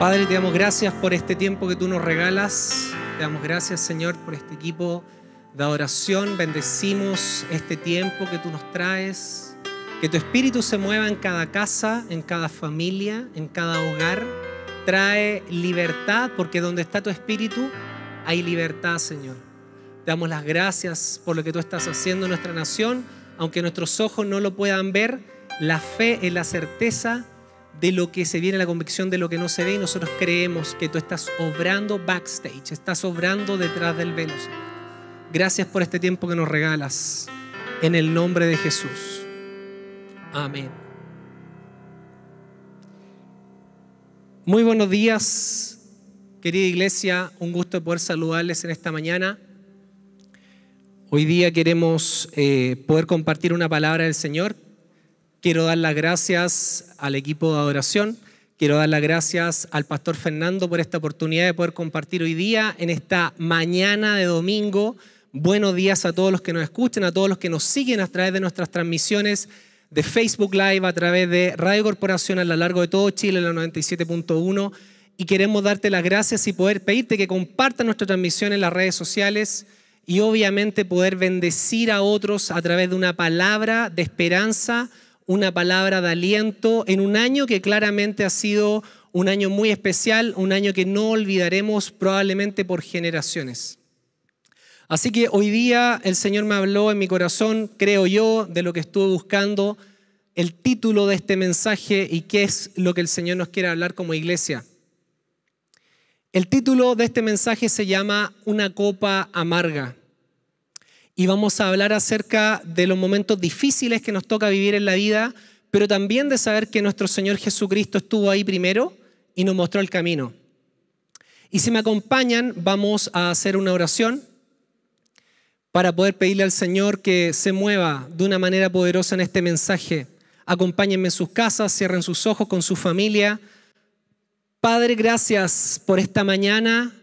Padre, te damos gracias por este tiempo que tú nos regalas. Te damos gracias, Señor, por este equipo de adoración. Bendecimos este tiempo que tú nos traes. Que tu espíritu se mueva en cada casa, en cada familia, en cada hogar. Trae libertad, porque donde está tu espíritu hay libertad, Señor. Te damos las gracias por lo que tú estás haciendo en nuestra nación. Aunque nuestros ojos no lo puedan ver, la fe es la certeza de lo que se viene, la convicción de lo que no se ve y nosotros creemos que tú estás obrando backstage, estás obrando detrás del velo. Gracias por este tiempo que nos regalas. En el nombre de Jesús. Amén. Muy buenos días, querida iglesia. Un gusto poder saludarles en esta mañana. Hoy día queremos eh, poder compartir una palabra del Señor Quiero dar las gracias al equipo de adoración. Quiero dar las gracias al pastor Fernando por esta oportunidad de poder compartir hoy día, en esta mañana de domingo. Buenos días a todos los que nos escuchan, a todos los que nos siguen a través de nuestras transmisiones de Facebook Live, a través de Radio Corporación a lo largo de todo Chile, la 97.1. Y queremos darte las gracias y poder pedirte que compartas nuestra transmisión en las redes sociales y obviamente poder bendecir a otros a través de una palabra de esperanza una palabra de aliento en un año que claramente ha sido un año muy especial, un año que no olvidaremos probablemente por generaciones. Así que hoy día el Señor me habló en mi corazón, creo yo, de lo que estuve buscando, el título de este mensaje y qué es lo que el Señor nos quiere hablar como iglesia. El título de este mensaje se llama Una copa amarga y vamos a hablar acerca de los momentos difíciles que nos toca vivir en la vida, pero también de saber que nuestro Señor Jesucristo estuvo ahí primero y nos mostró el camino. Y si me acompañan, vamos a hacer una oración para poder pedirle al Señor que se mueva de una manera poderosa en este mensaje. Acompáñenme en sus casas, cierren sus ojos con su familia. Padre, gracias por esta mañana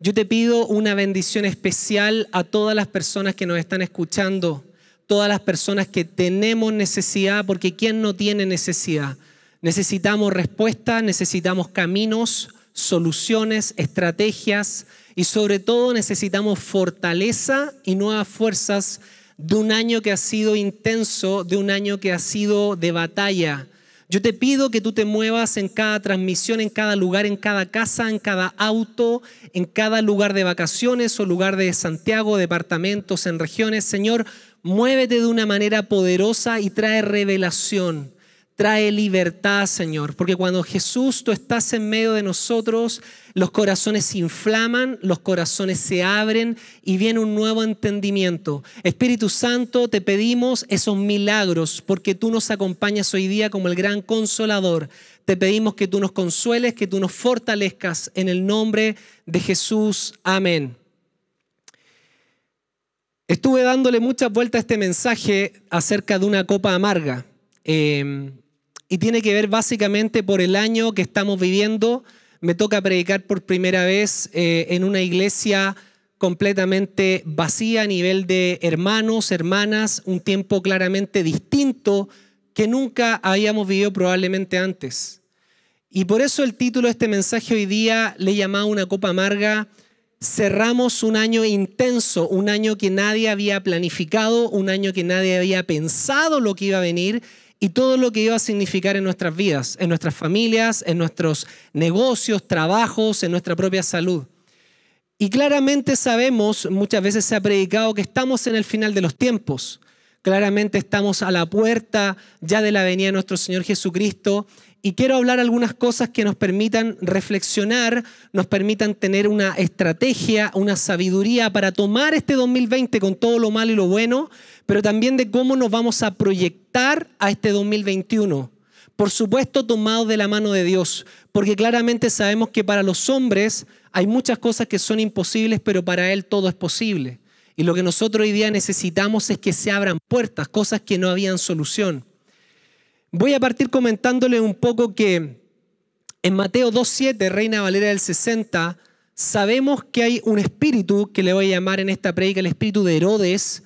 yo te pido una bendición especial a todas las personas que nos están escuchando, todas las personas que tenemos necesidad, porque ¿quién no tiene necesidad? Necesitamos respuestas, necesitamos caminos, soluciones, estrategias y sobre todo necesitamos fortaleza y nuevas fuerzas de un año que ha sido intenso, de un año que ha sido de batalla, yo te pido que tú te muevas en cada transmisión, en cada lugar, en cada casa, en cada auto, en cada lugar de vacaciones o lugar de Santiago, departamentos, en regiones. Señor, muévete de una manera poderosa y trae revelación trae libertad, Señor, porque cuando Jesús tú estás en medio de nosotros, los corazones se inflaman, los corazones se abren y viene un nuevo entendimiento. Espíritu Santo, te pedimos esos milagros porque tú nos acompañas hoy día como el gran consolador. Te pedimos que tú nos consueles, que tú nos fortalezcas en el nombre de Jesús. Amén. Estuve dándole muchas vueltas a este mensaje acerca de una copa amarga. Em, y tiene que ver básicamente por el año que estamos viviendo. Me toca predicar por primera vez eh, en una iglesia completamente vacía a nivel de hermanos, hermanas, un tiempo claramente distinto que nunca habíamos vivido probablemente antes. Y por eso el título de este mensaje hoy día le he una copa amarga. Cerramos un año intenso, un año que nadie había planificado, un año que nadie había pensado lo que iba a venir y todo lo que iba a significar en nuestras vidas, en nuestras familias, en nuestros negocios, trabajos, en nuestra propia salud. Y claramente sabemos, muchas veces se ha predicado que estamos en el final de los tiempos. Claramente estamos a la puerta ya de la venida de nuestro Señor Jesucristo y quiero hablar algunas cosas que nos permitan reflexionar, nos permitan tener una estrategia, una sabiduría para tomar este 2020 con todo lo malo y lo bueno, pero también de cómo nos vamos a proyectar a este 2021. Por supuesto, tomados de la mano de Dios, porque claramente sabemos que para los hombres hay muchas cosas que son imposibles, pero para Él todo es posible. Y lo que nosotros hoy día necesitamos es que se abran puertas, cosas que no habían solución. Voy a partir comentándole un poco que en Mateo 2.7, Reina Valera del 60, sabemos que hay un espíritu que le voy a llamar en esta predica el espíritu de Herodes,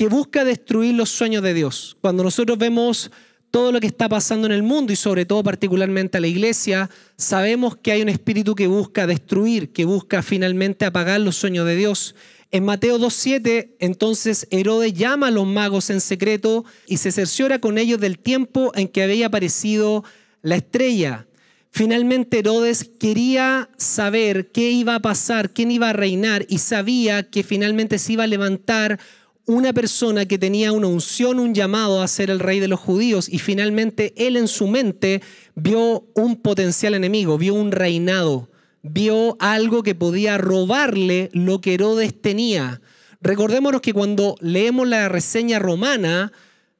que busca destruir los sueños de Dios. Cuando nosotros vemos todo lo que está pasando en el mundo y sobre todo particularmente a la iglesia, sabemos que hay un espíritu que busca destruir, que busca finalmente apagar los sueños de Dios. En Mateo 2.7, entonces Herodes llama a los magos en secreto y se cerciora con ellos del tiempo en que había aparecido la estrella. Finalmente Herodes quería saber qué iba a pasar, quién iba a reinar y sabía que finalmente se iba a levantar una persona que tenía una unción, un llamado a ser el rey de los judíos y finalmente él en su mente vio un potencial enemigo, vio un reinado, vio algo que podía robarle lo que Herodes tenía. Recordémonos que cuando leemos la reseña romana,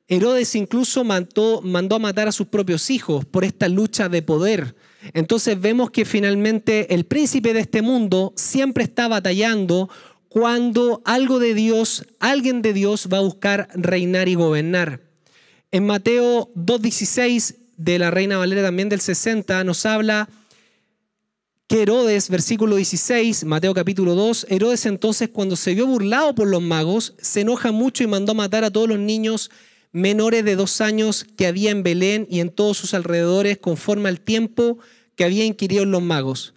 Herodes incluso mandó, mandó a matar a sus propios hijos por esta lucha de poder. Entonces vemos que finalmente el príncipe de este mundo siempre está batallando cuando algo de Dios, alguien de Dios va a buscar reinar y gobernar. En Mateo 2.16 de la Reina Valera también del 60 nos habla que Herodes, versículo 16, Mateo capítulo 2, Herodes entonces cuando se vio burlado por los magos, se enoja mucho y mandó matar a todos los niños menores de dos años que había en Belén y en todos sus alrededores conforme al tiempo que había inquirido los magos.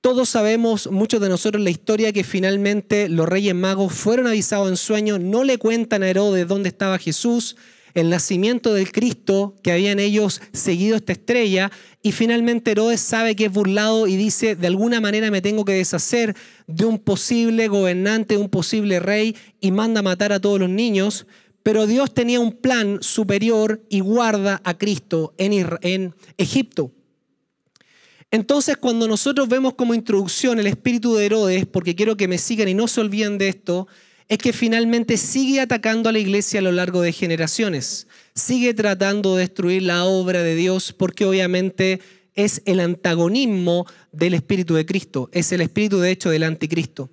Todos sabemos, muchos de nosotros, la historia que finalmente los reyes magos fueron avisados en sueño, no le cuentan a Herodes dónde estaba Jesús, el nacimiento del Cristo, que habían ellos seguido esta estrella, y finalmente Herodes sabe que es burlado y dice, de alguna manera me tengo que deshacer de un posible gobernante, de un posible rey, y manda a matar a todos los niños, pero Dios tenía un plan superior y guarda a Cristo en, en Egipto. Entonces, cuando nosotros vemos como introducción el espíritu de Herodes, porque quiero que me sigan y no se olviden de esto, es que finalmente sigue atacando a la iglesia a lo largo de generaciones, sigue tratando de destruir la obra de Dios, porque obviamente es el antagonismo del espíritu de Cristo, es el espíritu de hecho del anticristo.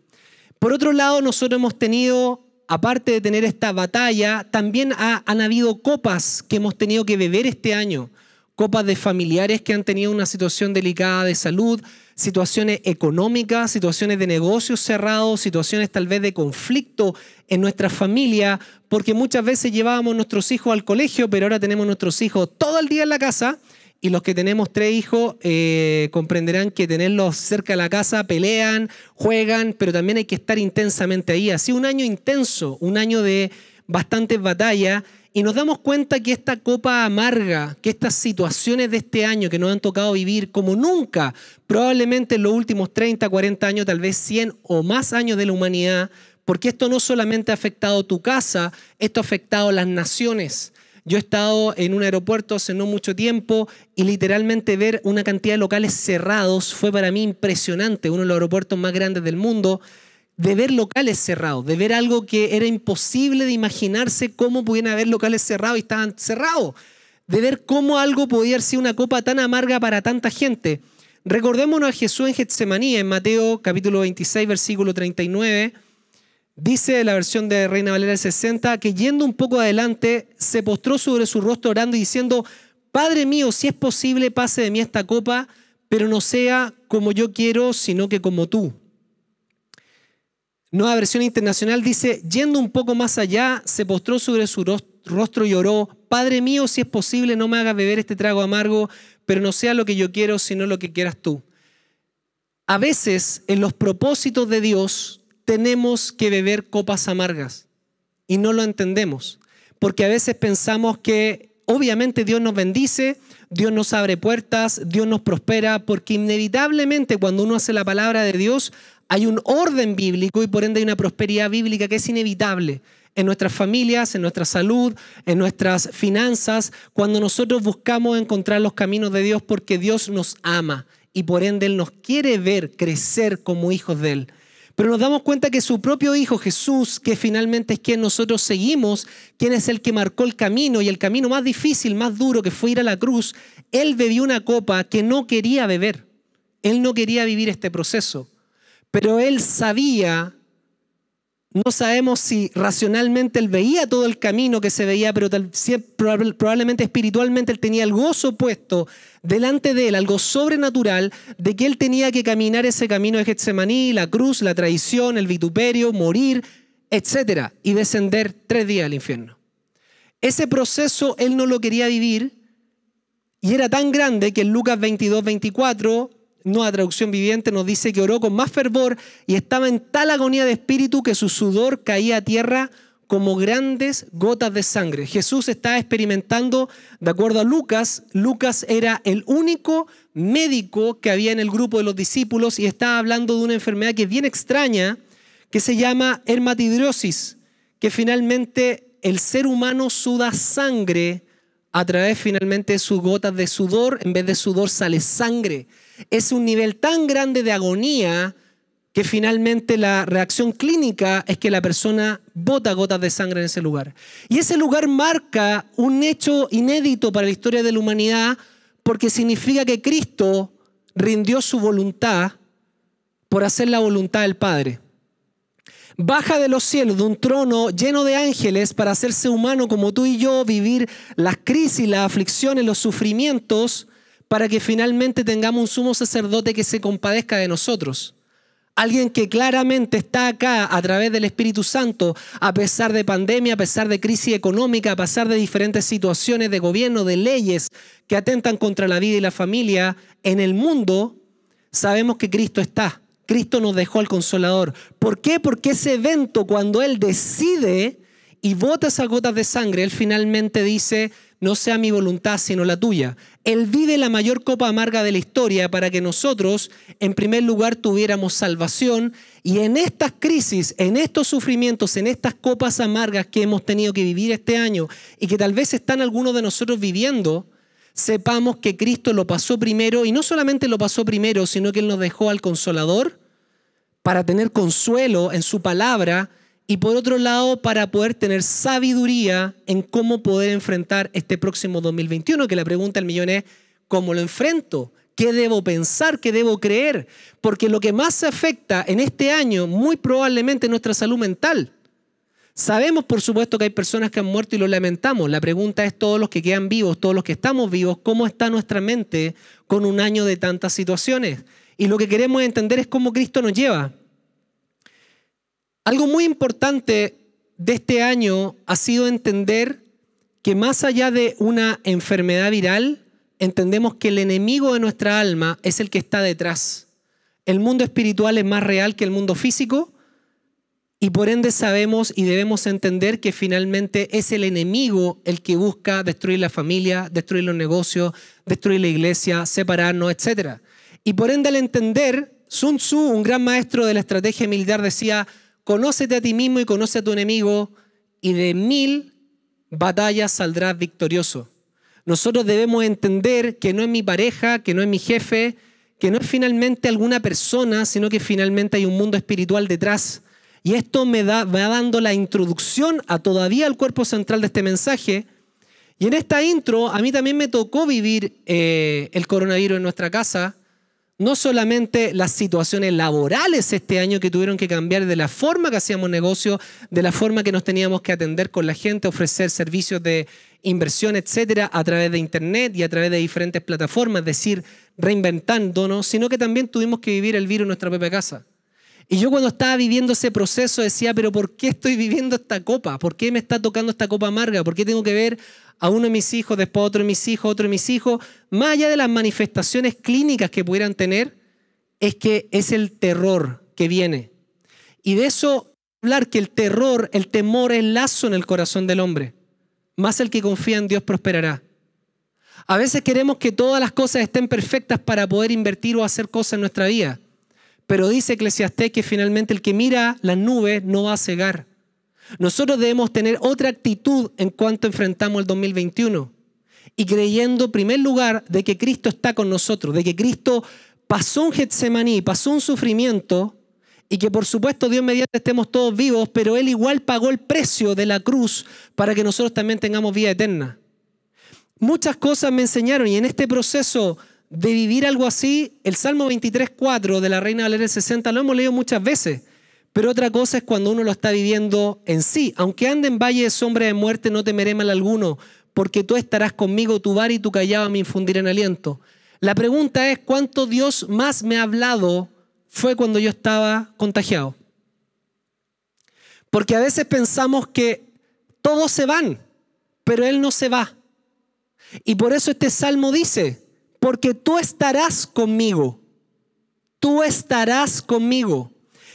Por otro lado, nosotros hemos tenido aparte de tener esta batalla, también han habido copas que hemos tenido que beber este año copas de familiares que han tenido una situación delicada de salud, situaciones económicas, situaciones de negocios cerrados, situaciones tal vez de conflicto en nuestra familia, porque muchas veces llevábamos nuestros hijos al colegio, pero ahora tenemos nuestros hijos todo el día en la casa. Y los que tenemos tres hijos eh, comprenderán que tenerlos cerca de la casa, pelean, juegan, pero también hay que estar intensamente ahí. Ha sido un año intenso, un año de bastantes batallas y nos damos cuenta que esta copa amarga, que estas situaciones de este año que nos han tocado vivir como nunca, probablemente en los últimos 30, 40 años, tal vez 100 o más años de la humanidad, porque esto no solamente ha afectado tu casa, esto ha afectado las naciones. Yo he estado en un aeropuerto hace no mucho tiempo y literalmente ver una cantidad de locales cerrados fue para mí impresionante, uno de los aeropuertos más grandes del mundo de ver locales cerrados, de ver algo que era imposible de imaginarse cómo pudieran haber locales cerrados y estaban cerrados, de ver cómo algo podía ser una copa tan amarga para tanta gente. Recordémonos a Jesús en Getsemaní, en Mateo capítulo 26, versículo 39, dice la versión de Reina Valera 60, que yendo un poco adelante, se postró sobre su rostro orando y diciendo, Padre mío, si es posible, pase de mí esta copa, pero no sea como yo quiero, sino que como tú. Nueva versión internacional dice, yendo un poco más allá, se postró sobre su rostro y lloró, Padre mío, si es posible, no me hagas beber este trago amargo, pero no sea lo que yo quiero, sino lo que quieras tú. A veces en los propósitos de Dios tenemos que beber copas amargas y no lo entendemos, porque a veces pensamos que obviamente Dios nos bendice, Dios nos abre puertas, Dios nos prospera, porque inevitablemente cuando uno hace la palabra de Dios, hay un orden bíblico y por ende hay una prosperidad bíblica que es inevitable en nuestras familias, en nuestra salud, en nuestras finanzas, cuando nosotros buscamos encontrar los caminos de Dios porque Dios nos ama y por ende Él nos quiere ver crecer como hijos de Él. Pero nos damos cuenta que su propio Hijo Jesús, que finalmente es quien nosotros seguimos, quien es el que marcó el camino y el camino más difícil, más duro, que fue ir a la cruz, Él bebió una copa que no quería beber. Él no quería vivir este proceso. Pero él sabía, no sabemos si racionalmente él veía todo el camino que se veía, pero tal, probablemente espiritualmente él tenía el gozo puesto delante de él, algo sobrenatural, de que él tenía que caminar ese camino de Getsemaní, la cruz, la traición, el vituperio, morir, etc., y descender tres días al infierno. Ese proceso él no lo quería vivir y era tan grande que en Lucas 22, 24 nueva traducción viviente, nos dice que oró con más fervor y estaba en tal agonía de espíritu que su sudor caía a tierra como grandes gotas de sangre. Jesús estaba experimentando, de acuerdo a Lucas, Lucas era el único médico que había en el grupo de los discípulos y estaba hablando de una enfermedad que es bien extraña, que se llama hermatidrosis, que finalmente el ser humano suda sangre a través finalmente de sus gotas de sudor, en vez de sudor sale sangre es un nivel tan grande de agonía que finalmente la reacción clínica es que la persona bota gotas de sangre en ese lugar. Y ese lugar marca un hecho inédito para la historia de la humanidad porque significa que Cristo rindió su voluntad por hacer la voluntad del Padre. Baja de los cielos, de un trono lleno de ángeles para hacerse humano como tú y yo, vivir las crisis, las aflicciones, los sufrimientos para que finalmente tengamos un sumo sacerdote que se compadezca de nosotros. Alguien que claramente está acá a través del Espíritu Santo, a pesar de pandemia, a pesar de crisis económica, a pesar de diferentes situaciones de gobierno, de leyes que atentan contra la vida y la familia en el mundo, sabemos que Cristo está. Cristo nos dejó el consolador. ¿Por qué? Porque ese evento, cuando Él decide y botas esas gotas de sangre, él finalmente dice, no sea mi voluntad sino la tuya. Él vive la mayor copa amarga de la historia para que nosotros, en primer lugar, tuviéramos salvación y en estas crisis, en estos sufrimientos, en estas copas amargas que hemos tenido que vivir este año y que tal vez están algunos de nosotros viviendo, sepamos que Cristo lo pasó primero y no solamente lo pasó primero, sino que Él nos dejó al consolador para tener consuelo en su palabra y por otro lado para poder tener sabiduría en cómo poder enfrentar este próximo 2021, que la pregunta del millón es, ¿cómo lo enfrento? ¿Qué debo pensar? ¿Qué debo creer? Porque lo que más se afecta en este año muy probablemente es nuestra salud mental. Sabemos, por supuesto, que hay personas que han muerto y lo lamentamos. La pregunta es, todos los que quedan vivos, todos los que estamos vivos, ¿cómo está nuestra mente con un año de tantas situaciones? Y lo que queremos entender es cómo Cristo nos lleva. Algo muy importante de este año ha sido entender que más allá de una enfermedad viral, entendemos que el enemigo de nuestra alma es el que está detrás. El mundo espiritual es más real que el mundo físico y por ende sabemos y debemos entender que finalmente es el enemigo el que busca destruir la familia, destruir los negocios, destruir la iglesia, separarnos, etc. Y por ende al entender, Sun Tzu, un gran maestro de la estrategia militar, decía, conócete a ti mismo y conoce a tu enemigo y de mil batallas saldrás victorioso. Nosotros debemos entender que no es mi pareja, que no es mi jefe, que no es finalmente alguna persona, sino que finalmente hay un mundo espiritual detrás. Y esto me, da, va dando la introducción a todavía el cuerpo central de este mensaje. Y en esta intro, a mí también me tocó vivir eh, el coronavirus en nuestra casa no solamente las situaciones laborales este año que tuvieron que cambiar de la forma que hacíamos negocio, de la forma que nos teníamos que atender con la gente, ofrecer servicios de inversión, etcétera, a través de internet y a través de diferentes plataformas, es decir, reinventándonos, sino que también tuvimos que vivir el virus en nuestra propia casa. Y yo cuando estaba viviendo ese proceso decía, pero ¿por qué estoy viviendo esta copa? ¿Por qué me está tocando esta copa amarga? ¿Por qué tengo que ver a uno de mis hijos, después a otro de mis hijos, otro de mis hijos? Más allá de las manifestaciones clínicas que pudieran tener, es que es el terror que viene. Y de eso hablar que el terror, el temor es lazo en el corazón del hombre. Más el que confía en Dios prosperará. A veces queremos que todas las cosas estén perfectas para poder invertir o hacer cosas en nuestra vida. Pero dice Eclesiastés que finalmente el que mira las nubes no va a cegar. Nosotros debemos tener otra actitud en cuanto enfrentamos el 2021 y creyendo en primer lugar de que Cristo está con nosotros, de que Cristo pasó un Getsemaní, pasó un sufrimiento y que por supuesto Dios mediante estemos todos vivos, pero Él igual pagó el precio de la cruz para que nosotros también tengamos vida eterna. Muchas cosas me enseñaron y en este proceso de vivir algo así, el Salmo 23.4 de la Reina Valeria 60 lo hemos leído muchas veces, pero otra cosa es cuando uno lo está viviendo en sí. Aunque ande en valle de sombra de muerte, no temeré mal alguno, porque tú estarás conmigo, tu bar y tu callado me infundirán aliento. La pregunta es, ¿cuánto Dios más me ha hablado fue cuando yo estaba contagiado? Porque a veces pensamos que todos se van, pero Él no se va. Y por eso este salmo dice, porque tú estarás conmigo. Tú estarás conmigo.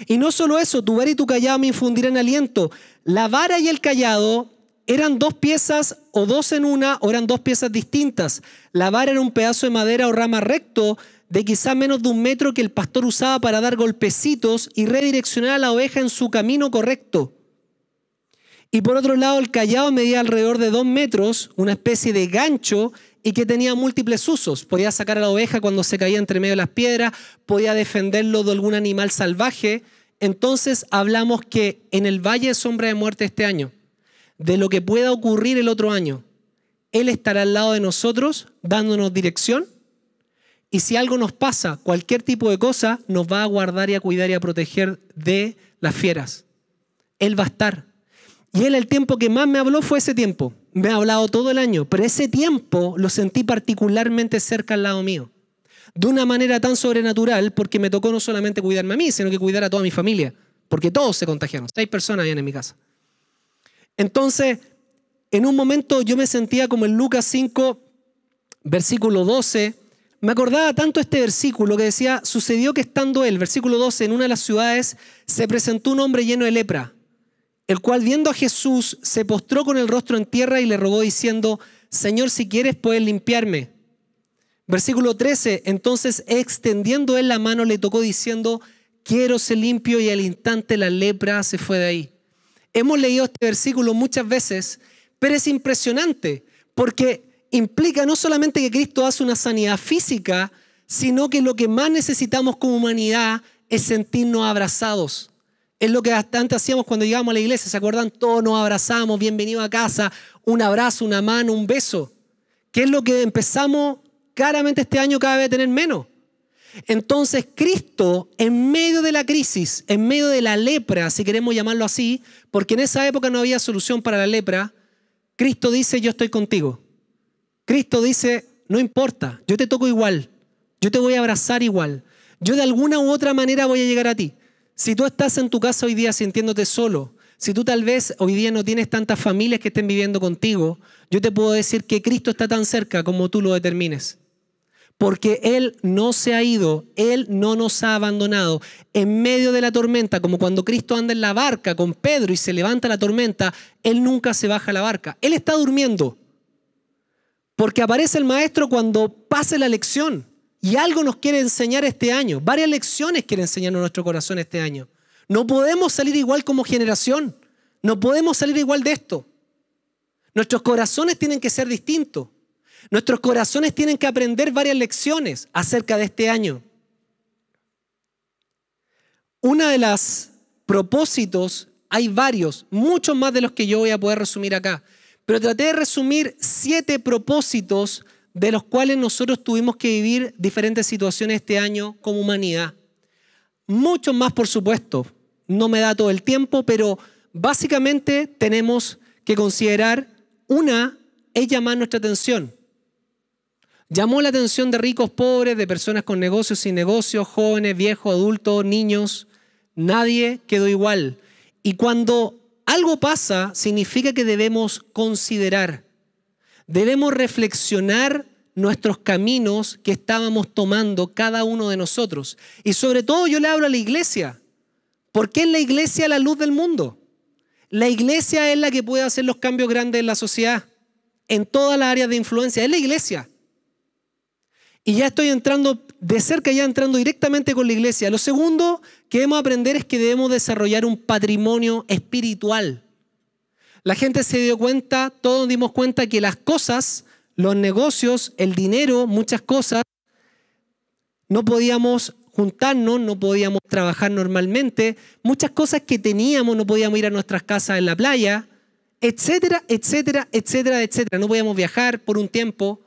Y no solo eso, tu vara y tu callado me infundirán aliento. La vara y el callado eran dos piezas o dos en una o eran dos piezas distintas. La vara era un pedazo de madera o rama recto de quizás menos de un metro que el pastor usaba para dar golpecitos y redireccionar a la oveja en su camino correcto. Y por otro lado, el callado medía alrededor de dos metros, una especie de gancho y que tenía múltiples usos. Podía sacar a la oveja cuando se caía entre medio de las piedras, podía defenderlo de algún animal salvaje. Entonces hablamos que en el Valle de Sombra de Muerte este año, de lo que pueda ocurrir el otro año, Él estará al lado de nosotros dándonos dirección y si algo nos pasa, cualquier tipo de cosa, nos va a guardar y a cuidar y a proteger de las fieras. Él va a estar. Y él el tiempo que más me habló fue ese tiempo. Me ha hablado todo el año, pero ese tiempo lo sentí particularmente cerca al lado mío. De una manera tan sobrenatural porque me tocó no solamente cuidarme a mí, sino que cuidar a toda mi familia. Porque todos se contagiaron. Seis personas habían en mi casa. Entonces, en un momento yo me sentía como en Lucas 5, versículo 12. Me acordaba tanto este versículo que decía, sucedió que estando él, versículo 12, en una de las ciudades, se presentó un hombre lleno de lepra el cual viendo a Jesús se postró con el rostro en tierra y le rogó diciendo, Señor, si quieres puedes limpiarme. Versículo 13, entonces extendiendo él la mano le tocó diciendo, quiero ser limpio y al instante la lepra se fue de ahí. Hemos leído este versículo muchas veces, pero es impresionante porque implica no solamente que Cristo hace una sanidad física, sino que lo que más necesitamos como humanidad es sentirnos abrazados. Es lo que antes hacíamos cuando llegábamos a la iglesia, ¿se acuerdan? Todos nos abrazamos, bienvenido a casa, un abrazo, una mano, un beso. ¿Qué es lo que empezamos claramente este año cada vez a tener menos? Entonces Cristo, en medio de la crisis, en medio de la lepra, si queremos llamarlo así, porque en esa época no había solución para la lepra, Cristo dice, yo estoy contigo. Cristo dice, no importa, yo te toco igual, yo te voy a abrazar igual, yo de alguna u otra manera voy a llegar a ti. Si tú estás en tu casa hoy día sintiéndote solo, si tú tal vez hoy día no tienes tantas familias que estén viviendo contigo, yo te puedo decir que Cristo está tan cerca como tú lo determines. Porque Él no se ha ido, Él no nos ha abandonado. En medio de la tormenta, como cuando Cristo anda en la barca con Pedro y se levanta la tormenta, Él nunca se baja la barca. Él está durmiendo. Porque aparece el maestro cuando pase la lección. Y algo nos quiere enseñar este año. Varias lecciones quiere enseñarnos nuestro corazón este año. No podemos salir igual como generación. No podemos salir igual de esto. Nuestros corazones tienen que ser distintos. Nuestros corazones tienen que aprender varias lecciones acerca de este año. Una de las propósitos, hay varios, muchos más de los que yo voy a poder resumir acá, pero traté de resumir siete propósitos de los cuales nosotros tuvimos que vivir diferentes situaciones este año como humanidad. Muchos más, por supuesto. No me da todo el tiempo, pero básicamente tenemos que considerar una es llamar nuestra atención. Llamó la atención de ricos, pobres, de personas con negocios, sin negocios, jóvenes, viejos, adultos, niños. Nadie quedó igual. Y cuando algo pasa, significa que debemos considerar debemos reflexionar nuestros caminos que estábamos tomando cada uno de nosotros. Y sobre todo yo le hablo a la iglesia, porque es la iglesia la luz del mundo. La iglesia es la que puede hacer los cambios grandes en la sociedad, en todas las áreas de influencia, es la iglesia. Y ya estoy entrando de cerca, ya entrando directamente con la iglesia. Lo segundo que debemos aprender es que debemos desarrollar un patrimonio espiritual. La gente se dio cuenta, todos dimos cuenta que las cosas, los negocios, el dinero, muchas cosas, no podíamos juntarnos, no podíamos trabajar normalmente, muchas cosas que teníamos, no podíamos ir a nuestras casas en la playa, etcétera, etcétera, etcétera, etcétera. No podíamos viajar por un tiempo.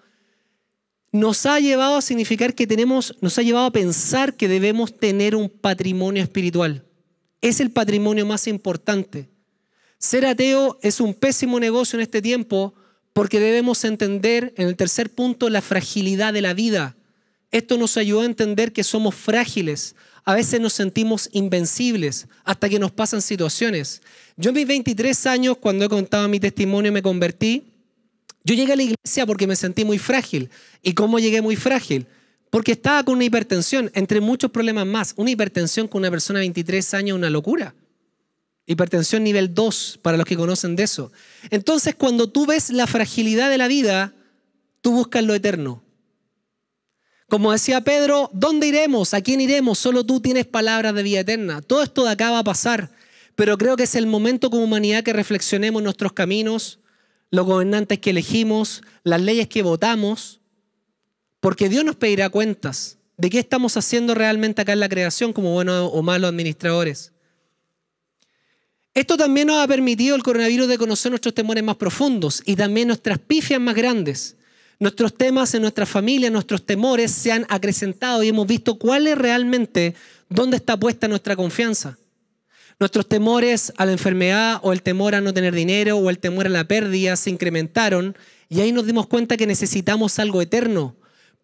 Nos ha llevado a significar que tenemos, nos ha llevado a pensar que debemos tener un patrimonio espiritual. Es el patrimonio más importante. Ser ateo es un pésimo negocio en este tiempo porque debemos entender, en el tercer punto, la fragilidad de la vida. Esto nos ayudó a entender que somos frágiles. A veces nos sentimos invencibles hasta que nos pasan situaciones. Yo en mis 23 años, cuando he contado mi testimonio, me convertí. Yo llegué a la iglesia porque me sentí muy frágil. ¿Y cómo llegué muy frágil? Porque estaba con una hipertensión, entre muchos problemas más. Una hipertensión con una persona de 23 años, una locura. Hipertensión nivel 2, para los que conocen de eso. Entonces, cuando tú ves la fragilidad de la vida, tú buscas lo eterno. Como decía Pedro, ¿dónde iremos? ¿A quién iremos? Solo tú tienes palabras de vida eterna. Todo esto de acá va a pasar, pero creo que es el momento como humanidad que reflexionemos nuestros caminos, los gobernantes que elegimos, las leyes que votamos, porque Dios nos pedirá cuentas de qué estamos haciendo realmente acá en la creación como buenos o malos administradores. Esto también nos ha permitido el coronavirus de conocer nuestros temores más profundos y también nuestras pifias más grandes. Nuestros temas en nuestra familia, nuestros temores se han acrecentado y hemos visto cuál es realmente dónde está puesta nuestra confianza. Nuestros temores a la enfermedad o el temor a no tener dinero o el temor a la pérdida se incrementaron y ahí nos dimos cuenta que necesitamos algo eterno,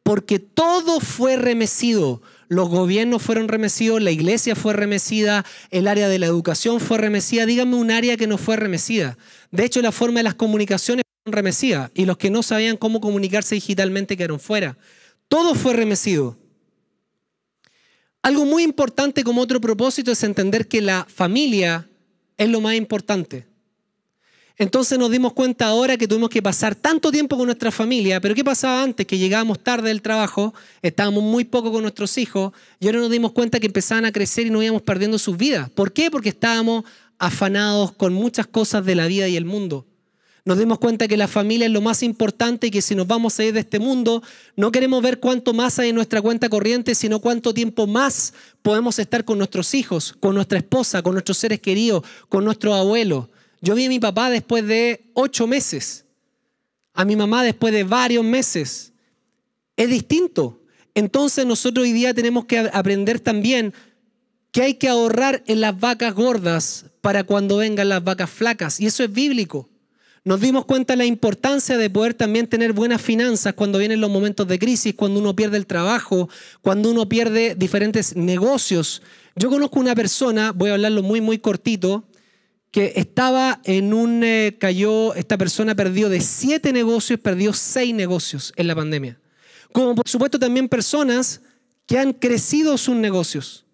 porque todo fue remecido, los gobiernos fueron remesidos, la iglesia fue remecida, el área de la educación fue remecida. Díganme un área que no fue remecida. De hecho, la forma de las comunicaciones fue remecida y los que no sabían cómo comunicarse digitalmente quedaron fuera. Todo fue remecido. Algo muy importante como otro propósito es entender que la familia es lo más importante. Entonces nos dimos cuenta ahora que tuvimos que pasar tanto tiempo con nuestra familia, pero ¿qué pasaba antes? Que llegábamos tarde del trabajo, estábamos muy poco con nuestros hijos y ahora nos dimos cuenta que empezaban a crecer y no íbamos perdiendo sus vidas. ¿Por qué? Porque estábamos afanados con muchas cosas de la vida y el mundo. Nos dimos cuenta que la familia es lo más importante y que si nos vamos a ir de este mundo, no queremos ver cuánto más hay en nuestra cuenta corriente, sino cuánto tiempo más podemos estar con nuestros hijos, con nuestra esposa, con nuestros seres queridos, con nuestros abuelos. Yo vi a mi papá después de ocho meses, a mi mamá después de varios meses. Es distinto. Entonces nosotros hoy día tenemos que aprender también que hay que ahorrar en las vacas gordas para cuando vengan las vacas flacas. Y eso es bíblico. Nos dimos cuenta de la importancia de poder también tener buenas finanzas cuando vienen los momentos de crisis, cuando uno pierde el trabajo, cuando uno pierde diferentes negocios. Yo conozco una persona, voy a hablarlo muy, muy cortito, que estaba en un, eh, cayó, esta persona perdió de siete negocios, perdió seis negocios en la pandemia. Como por supuesto también personas que han crecido sus negocios.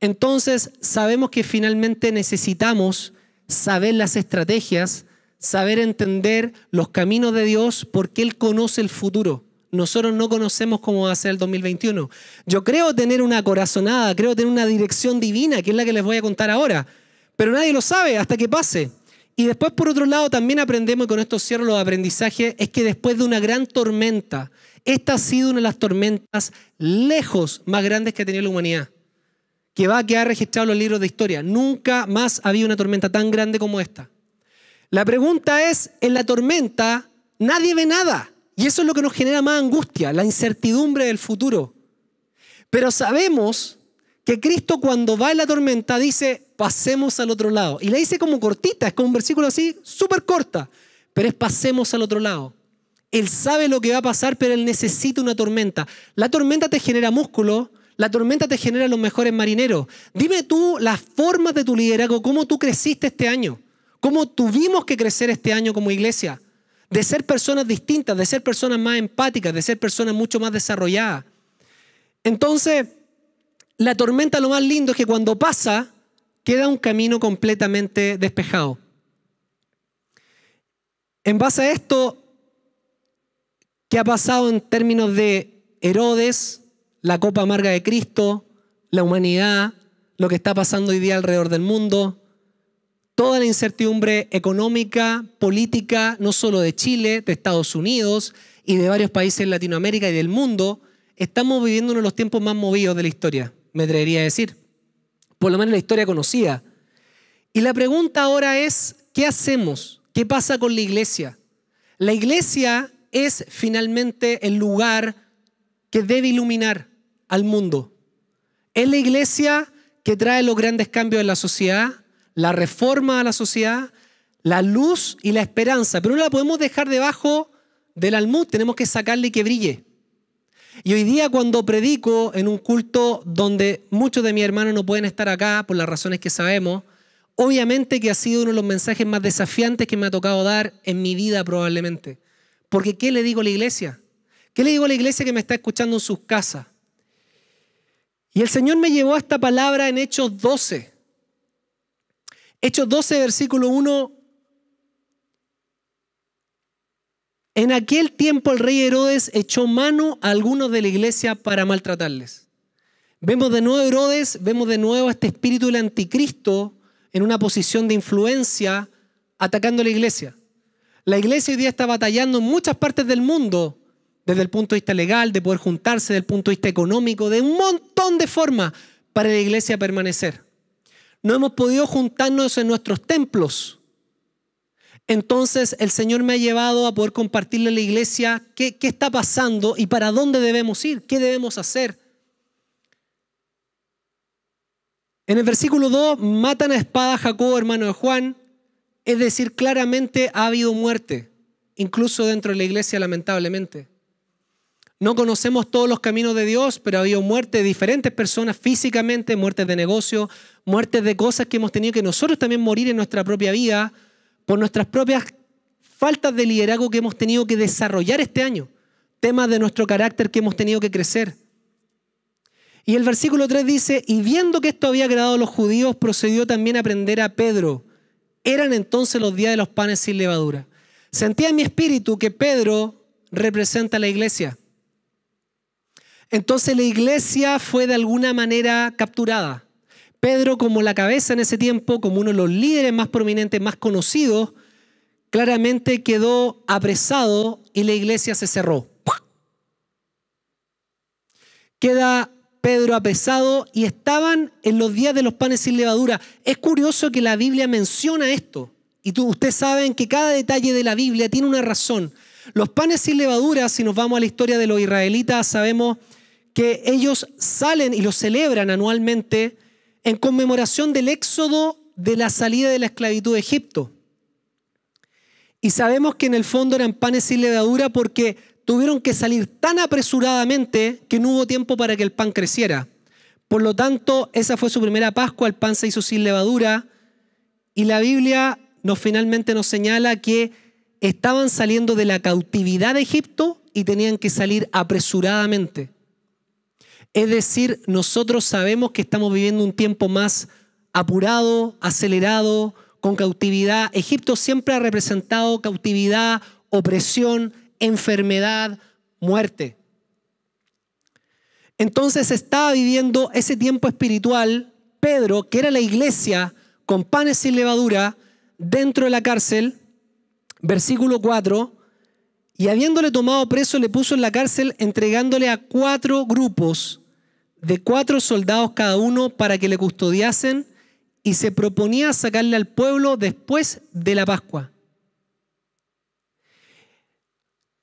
Entonces sabemos que finalmente necesitamos saber las estrategias, saber entender los caminos de Dios porque Él conoce el futuro. Nosotros no conocemos cómo va a ser el 2021. Yo creo tener una corazonada, creo tener una dirección divina, que es la que les voy a contar ahora pero nadie lo sabe hasta que pase. Y después, por otro lado, también aprendemos, y con esto cierro los aprendizajes, es que después de una gran tormenta, esta ha sido una de las tormentas lejos más grandes que ha tenido la humanidad, que va a quedar registrado en los libros de historia. Nunca más ha habido una tormenta tan grande como esta. La pregunta es, en la tormenta nadie ve nada. Y eso es lo que nos genera más angustia, la incertidumbre del futuro. Pero sabemos que Cristo cuando va en la tormenta dice, pasemos al otro lado. Y la dice como cortita, es como un versículo así, súper corta, pero es pasemos al otro lado. Él sabe lo que va a pasar, pero él necesita una tormenta. La tormenta te genera músculo, la tormenta te genera los mejores marineros. Dime tú las formas de tu liderazgo, cómo tú creciste este año, cómo tuvimos que crecer este año como iglesia, de ser personas distintas, de ser personas más empáticas, de ser personas mucho más desarrolladas. Entonces, la tormenta lo más lindo es que cuando pasa, queda un camino completamente despejado. En base a esto, ¿qué ha pasado en términos de Herodes, la copa amarga de Cristo, la humanidad, lo que está pasando hoy día alrededor del mundo? Toda la incertidumbre económica, política, no solo de Chile, de Estados Unidos y de varios países en Latinoamérica y del mundo, estamos viviendo uno de los tiempos más movidos de la historia me atrevería a decir, por lo menos la historia conocida. Y la pregunta ahora es, ¿qué hacemos? ¿Qué pasa con la iglesia? La iglesia es finalmente el lugar que debe iluminar al mundo. Es la iglesia que trae los grandes cambios en la sociedad, la reforma a la sociedad, la luz y la esperanza, pero no la podemos dejar debajo del almud, tenemos que sacarle que brille. Y hoy día cuando predico en un culto donde muchos de mis hermanos no pueden estar acá por las razones que sabemos, obviamente que ha sido uno de los mensajes más desafiantes que me ha tocado dar en mi vida probablemente. Porque ¿qué le digo a la iglesia? ¿Qué le digo a la iglesia que me está escuchando en sus casas? Y el Señor me llevó a esta palabra en Hechos 12. Hechos 12, versículo 1 En aquel tiempo el rey Herodes echó mano a algunos de la iglesia para maltratarles. Vemos de nuevo a Herodes, vemos de nuevo a este espíritu del anticristo en una posición de influencia atacando a la iglesia. La iglesia hoy día está batallando en muchas partes del mundo, desde el punto de vista legal, de poder juntarse, desde el punto de vista económico, de un montón de formas para la iglesia permanecer. No hemos podido juntarnos en nuestros templos entonces el Señor me ha llevado a poder compartirle a la iglesia qué, qué está pasando y para dónde debemos ir, qué debemos hacer. En el versículo 2, matan a espada a Jacob, hermano de Juan. Es decir, claramente ha habido muerte, incluso dentro de la iglesia, lamentablemente. No conocemos todos los caminos de Dios, pero ha habido muerte de diferentes personas físicamente, muertes de negocio, muertes de cosas que hemos tenido que nosotros también morir en nuestra propia vida por nuestras propias faltas de liderazgo que hemos tenido que desarrollar este año, temas de nuestro carácter que hemos tenido que crecer. Y el versículo 3 dice, y viendo que esto había agradado a los judíos, procedió también a aprender a Pedro. Eran entonces los días de los panes sin levadura. Sentía en mi espíritu que Pedro representa a la iglesia. Entonces la iglesia fue de alguna manera capturada. Pedro como la cabeza en ese tiempo, como uno de los líderes más prominentes, más conocidos, claramente quedó apresado y la iglesia se cerró. Queda Pedro apresado y estaban en los días de los panes sin levadura. Es curioso que la Biblia menciona esto. Y ustedes saben que cada detalle de la Biblia tiene una razón. Los panes sin levadura, si nos vamos a la historia de los israelitas, sabemos que ellos salen y los celebran anualmente en conmemoración del éxodo de la salida de la esclavitud de Egipto. Y sabemos que en el fondo eran panes sin levadura porque tuvieron que salir tan apresuradamente que no hubo tiempo para que el pan creciera. Por lo tanto, esa fue su primera Pascua, el pan se hizo sin levadura y la Biblia nos finalmente nos señala que estaban saliendo de la cautividad de Egipto y tenían que salir apresuradamente. Es decir, nosotros sabemos que estamos viviendo un tiempo más apurado, acelerado, con cautividad. Egipto siempre ha representado cautividad, opresión, enfermedad, muerte. Entonces estaba viviendo ese tiempo espiritual Pedro, que era la iglesia con panes sin levadura, dentro de la cárcel, versículo 4, y habiéndole tomado preso le puso en la cárcel entregándole a cuatro grupos de cuatro soldados cada uno para que le custodiasen y se proponía sacarle al pueblo después de la Pascua.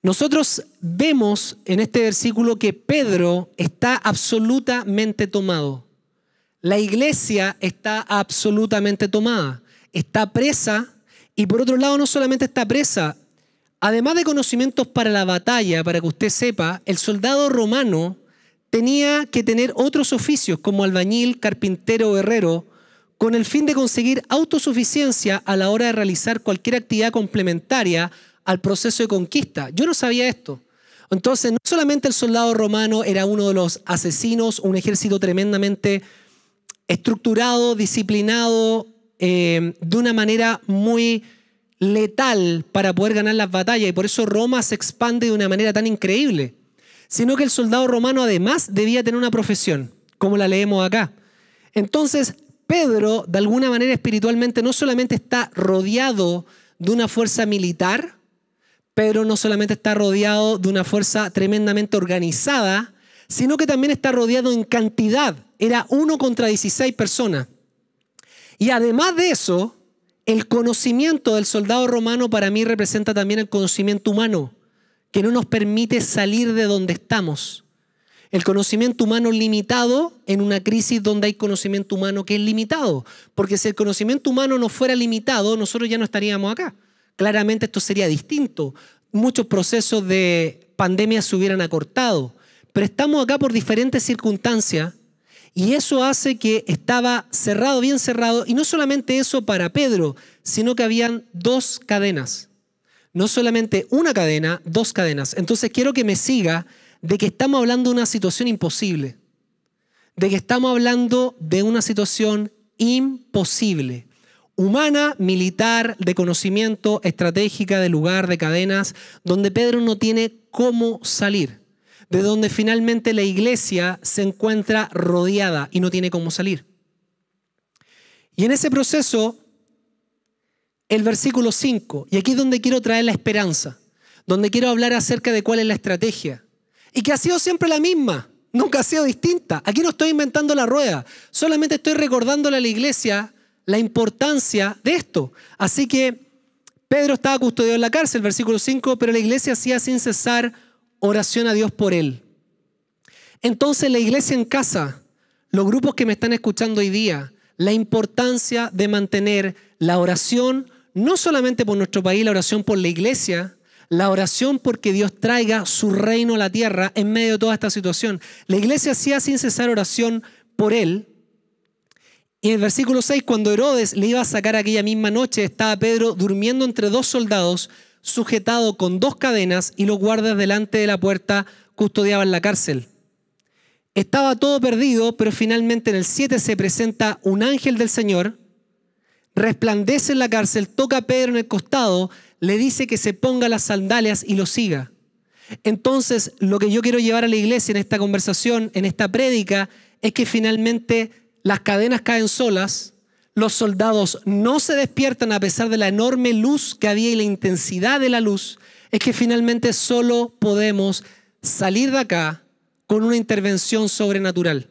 Nosotros vemos en este versículo que Pedro está absolutamente tomado. La iglesia está absolutamente tomada. Está presa y por otro lado no solamente está presa, además de conocimientos para la batalla, para que usted sepa, el soldado romano tenía que tener otros oficios como albañil, carpintero o herrero, con el fin de conseguir autosuficiencia a la hora de realizar cualquier actividad complementaria al proceso de conquista. Yo no sabía esto. Entonces, no solamente el soldado romano era uno de los asesinos, un ejército tremendamente estructurado, disciplinado, eh, de una manera muy letal para poder ganar las batallas. Y por eso Roma se expande de una manera tan increíble sino que el soldado romano además debía tener una profesión, como la leemos acá. Entonces, Pedro, de alguna manera espiritualmente, no solamente está rodeado de una fuerza militar, Pedro no solamente está rodeado de una fuerza tremendamente organizada, sino que también está rodeado en cantidad. Era uno contra 16 personas. Y además de eso, el conocimiento del soldado romano para mí representa también el conocimiento humano que no nos permite salir de donde estamos. El conocimiento humano limitado en una crisis donde hay conocimiento humano que es limitado. Porque si el conocimiento humano no fuera limitado, nosotros ya no estaríamos acá. Claramente esto sería distinto. Muchos procesos de pandemia se hubieran acortado. Pero estamos acá por diferentes circunstancias y eso hace que estaba cerrado, bien cerrado. Y no solamente eso para Pedro, sino que habían dos cadenas. No solamente una cadena, dos cadenas. Entonces quiero que me siga de que estamos hablando de una situación imposible. De que estamos hablando de una situación imposible. Humana, militar, de conocimiento, estratégica, de lugar, de cadenas, donde Pedro no tiene cómo salir. De donde finalmente la iglesia se encuentra rodeada y no tiene cómo salir. Y en ese proceso el versículo 5, y aquí es donde quiero traer la esperanza, donde quiero hablar acerca de cuál es la estrategia, y que ha sido siempre la misma, nunca ha sido distinta. Aquí no estoy inventando la rueda, solamente estoy recordándole a la iglesia la importancia de esto. Así que Pedro estaba custodiado en la cárcel, versículo 5, pero la iglesia hacía sin cesar oración a Dios por él. Entonces la iglesia en casa, los grupos que me están escuchando hoy día, la importancia de mantener la oración no solamente por nuestro país, la oración por la iglesia, la oración porque Dios traiga su reino a la tierra en medio de toda esta situación. La iglesia hacía sin cesar oración por él. Y en el versículo 6, cuando Herodes le iba a sacar aquella misma noche, estaba Pedro durmiendo entre dos soldados, sujetado con dos cadenas, y los guardas delante de la puerta custodiaban la cárcel. Estaba todo perdido, pero finalmente en el 7 se presenta un ángel del Señor resplandece en la cárcel, toca a Pedro en el costado, le dice que se ponga las sandalias y lo siga. Entonces, lo que yo quiero llevar a la iglesia en esta conversación, en esta prédica, es que finalmente las cadenas caen solas, los soldados no se despiertan a pesar de la enorme luz que había y la intensidad de la luz, es que finalmente solo podemos salir de acá con una intervención sobrenatural.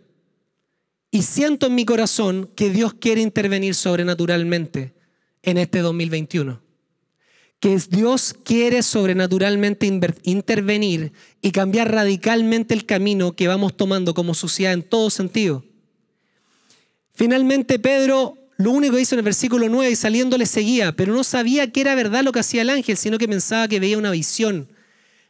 Y siento en mi corazón que Dios quiere intervenir sobrenaturalmente en este 2021. Que Dios quiere sobrenaturalmente intervenir y cambiar radicalmente el camino que vamos tomando como sociedad en todo sentido. Finalmente, Pedro lo único que hizo en el versículo 9, y saliendo le seguía, pero no sabía que era verdad lo que hacía el ángel, sino que pensaba que veía una visión.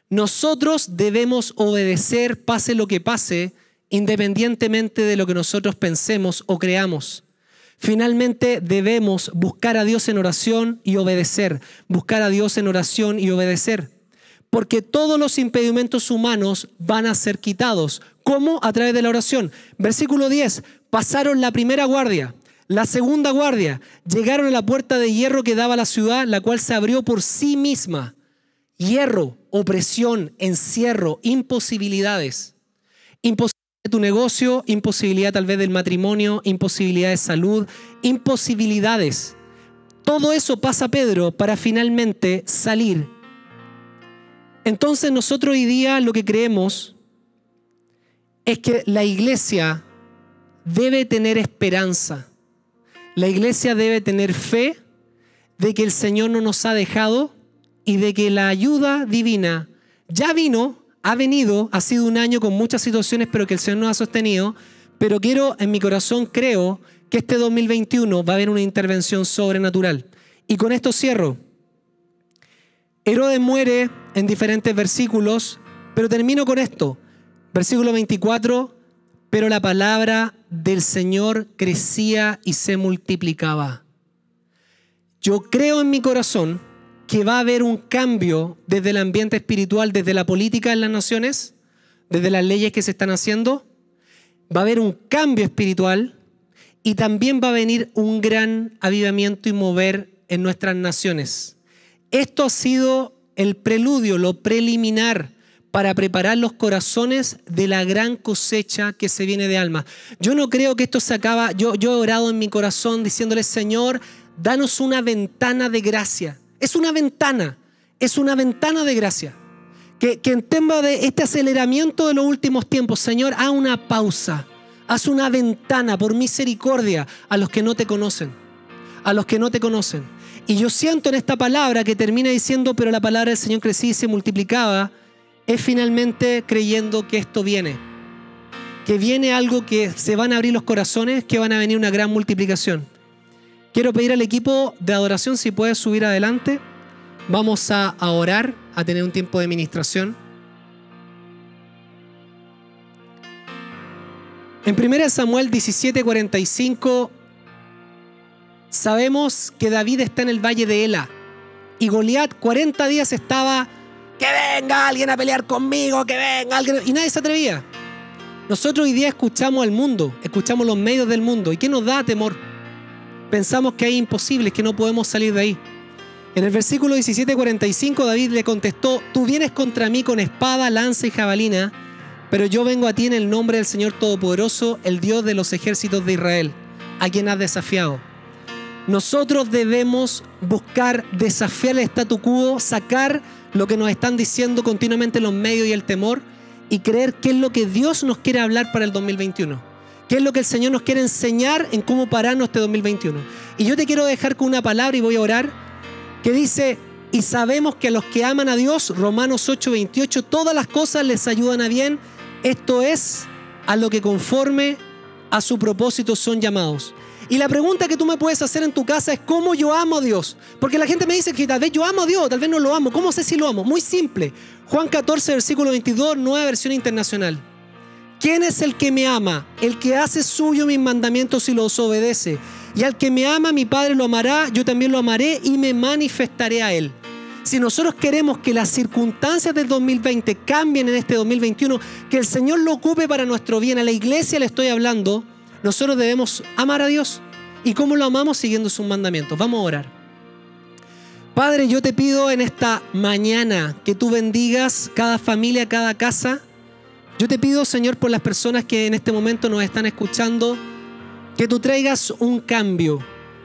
Nosotros debemos obedecer, pase lo que pase, independientemente de lo que nosotros pensemos o creamos. Finalmente debemos buscar a Dios en oración y obedecer, buscar a Dios en oración y obedecer, porque todos los impedimentos humanos van a ser quitados. ¿Cómo? A través de la oración. Versículo 10, pasaron la primera guardia, la segunda guardia, llegaron a la puerta de hierro que daba a la ciudad, la cual se abrió por sí misma. Hierro, opresión, encierro, imposibilidades tu negocio, imposibilidad tal vez del matrimonio, imposibilidad de salud, imposibilidades. Todo eso pasa Pedro para finalmente salir. Entonces nosotros hoy día lo que creemos es que la iglesia debe tener esperanza. La iglesia debe tener fe de que el Señor no nos ha dejado y de que la ayuda divina ya vino ha venido, ha sido un año con muchas situaciones, pero que el Señor nos ha sostenido. Pero quiero, en mi corazón creo que este 2021 va a haber una intervención sobrenatural. Y con esto cierro. Herodes muere en diferentes versículos, pero termino con esto. Versículo 24, pero la palabra del Señor crecía y se multiplicaba. Yo creo en mi corazón que va a haber un cambio desde el ambiente espiritual, desde la política en las naciones, desde las leyes que se están haciendo. Va a haber un cambio espiritual y también va a venir un gran avivamiento y mover en nuestras naciones. Esto ha sido el preludio, lo preliminar para preparar los corazones de la gran cosecha que se viene de alma. Yo no creo que esto se acaba, yo, yo he orado en mi corazón diciéndole, Señor, danos una ventana de gracia, es una ventana, es una ventana de gracia. Que, en tema de este aceleramiento de los últimos tiempos, Señor, haz una pausa, haz una ventana por misericordia a los que no te conocen, a los que no te conocen. Y yo siento en esta palabra que termina diciendo, pero la palabra del Señor crecía y se multiplicaba, es finalmente creyendo que esto viene, que viene algo que se van a abrir los corazones, que van a venir una gran multiplicación. Quiero pedir al equipo de adoración si puede subir adelante. Vamos a, orar, a tener un tiempo de ministración. En 1 Samuel 17:45 sabemos que David está en el valle de Ela y Goliat 40 días estaba, que venga alguien a pelear conmigo, que venga alguien, y nadie se atrevía. Nosotros hoy día escuchamos al mundo, escuchamos los medios del mundo, ¿y qué nos da temor? pensamos que es imposible, que no podemos salir de ahí. En el versículo 17:45 David le contestó, tú vienes contra mí con espada, lanza y jabalina, pero yo vengo a ti en el nombre del Señor Todopoderoso, el Dios de los ejércitos de Israel, a quien has desafiado. Nosotros debemos buscar desafiar el statu quo, sacar lo que nos están diciendo continuamente los medios y el temor y creer qué es lo que Dios nos quiere hablar para el 2021. ¿Qué es lo que el Señor nos quiere enseñar en cómo pararnos este 2021? Y yo te quiero dejar con una palabra y voy a orar que dice, y sabemos que a los que aman a Dios, Romanos 8, 28, todas las cosas les ayudan a bien. Esto es a lo que conforme a su propósito son llamados. Y la pregunta que tú me puedes hacer en tu casa es cómo yo amo a Dios. Porque la gente me dice que tal vez yo amo a Dios, tal vez no lo amo. ¿Cómo sé si lo amo? Muy simple. Juan 14, versículo 22, nueva versión internacional. ¿Quién es el que me ama? El que hace suyo mis mandamientos y los obedece. Y al que me ama, mi Padre lo amará, yo también lo amaré y me manifestaré a él. Si nosotros queremos que las circunstancias del 2020 cambien en este 2021, que el Señor lo ocupe para nuestro bien, a la iglesia le estoy hablando, nosotros debemos amar a Dios. ¿Y cómo lo amamos? Siguiendo sus mandamientos. Vamos a orar. Padre, yo te pido en esta mañana que tú bendigas cada familia, cada casa yo te pido, Señor, por las personas que en este momento nos están escuchando, que tú traigas un cambio.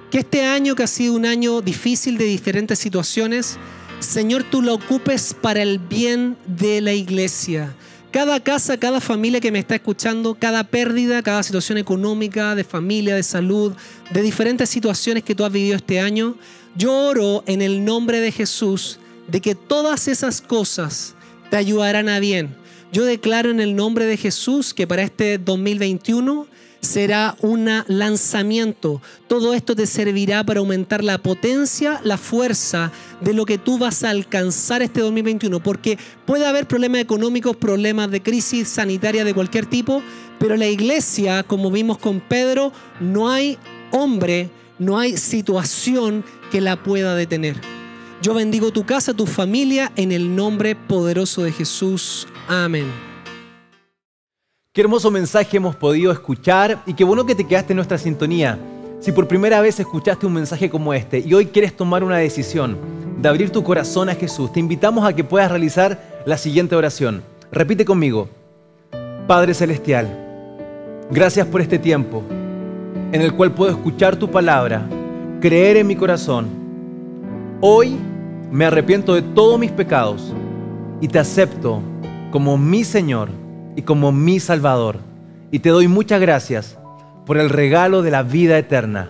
Que este año, que ha sido un año difícil de diferentes situaciones, Señor, tú lo ocupes para el bien de la iglesia. Cada casa, cada familia que me está escuchando, cada pérdida, cada situación económica, de familia, de salud, de diferentes situaciones que tú has vivido este año, yo oro en el nombre de Jesús de que todas esas cosas te ayudarán a bien yo declaro en el nombre de Jesús que para este 2021 será un lanzamiento. Todo esto te servirá para aumentar la potencia, la fuerza de lo que tú vas a alcanzar este 2021. Porque puede haber problemas económicos, problemas de crisis sanitaria de cualquier tipo, pero la iglesia, como vimos con Pedro, no hay hombre, no hay situación que la pueda detener. Yo bendigo tu casa, tu familia, en el nombre poderoso de Jesús. Amén. Qué hermoso mensaje hemos podido escuchar y qué bueno que te quedaste en nuestra sintonía. Si por primera vez escuchaste un mensaje como este y hoy quieres tomar una decisión de abrir tu corazón a Jesús, te invitamos a que puedas realizar la siguiente oración. Repite conmigo. Padre Celestial, gracias por este tiempo en el cual puedo escuchar tu palabra, creer en mi corazón Hoy me arrepiento de todos mis pecados y te acepto como mi Señor y como mi Salvador. Y te doy muchas gracias por el regalo de la vida eterna.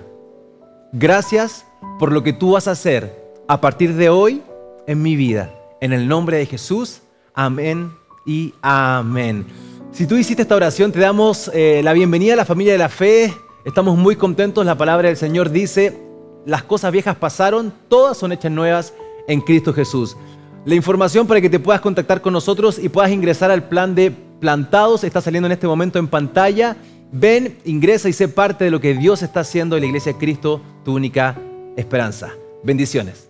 Gracias por lo que tú vas a hacer a partir de hoy en mi vida. En el nombre de Jesús, amén y amén. Si tú hiciste esta oración, te damos eh, la bienvenida a la familia de la fe. Estamos muy contentos. La palabra del Señor dice las cosas viejas pasaron, todas son hechas nuevas en Cristo Jesús. La información para que te puedas contactar con nosotros y puedas ingresar al plan de plantados está saliendo en este momento en pantalla. Ven, ingresa y sé parte de lo que Dios está haciendo en la Iglesia de Cristo, tu única esperanza. Bendiciones.